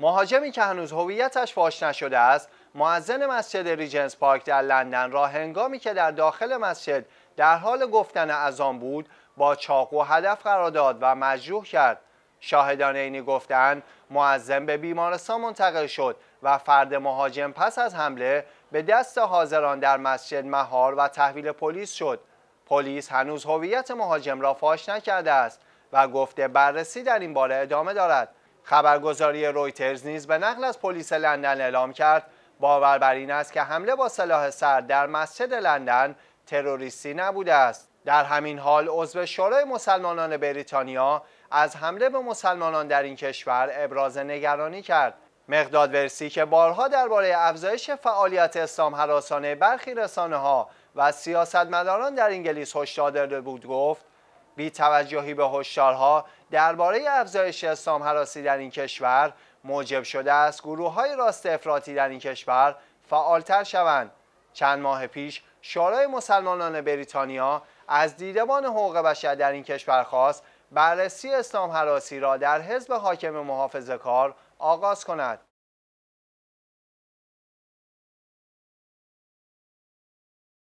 مهاجمی که هنوز هویتش فاش نشده است معزن مسجد ریجنس پارک در لندن را هنگامی که در داخل مسجد در حال گفتن اذان بود با چاقو هدف قرار داد و مجروح کرد شاهدان عینی گفتند معزن به بیمارستان منتقل شد و فرد مهاجم پس از حمله به دست حاضران در مسجد مهار و تحویل پلیس شد پلیس هنوز هویت مهاجم را فاش نکرده است و گفته بررسی در این باره ادامه دارد خبرگزاری رویترز نیز به نقل از پلیس لندن اعلام کرد باور بر این است که حمله با سلاح سرد در مسجد لندن تروریستی نبوده است در همین حال عضو شورای مسلمانان بریتانیا از حمله به مسلمانان در این کشور ابراز نگرانی کرد مقداد ورسی که بارها درباره افزایش فعالیت اسلام حراسانه برخی رسانه ها و سیاستمداران در انگلیس هشدار داده بود گفت توجهی به هشدارها درباره افزایش اسلام حراسی در این کشور موجب شده است گروه های راست افراطی در این کشور فعالتر شوند چند ماه پیش شورای مسلمانان بریتانیا از دیدبان حقوق بشر در این کشور خواست بررسی اسلام حراسی را در حزب حاکم محافظه کار آغاز کند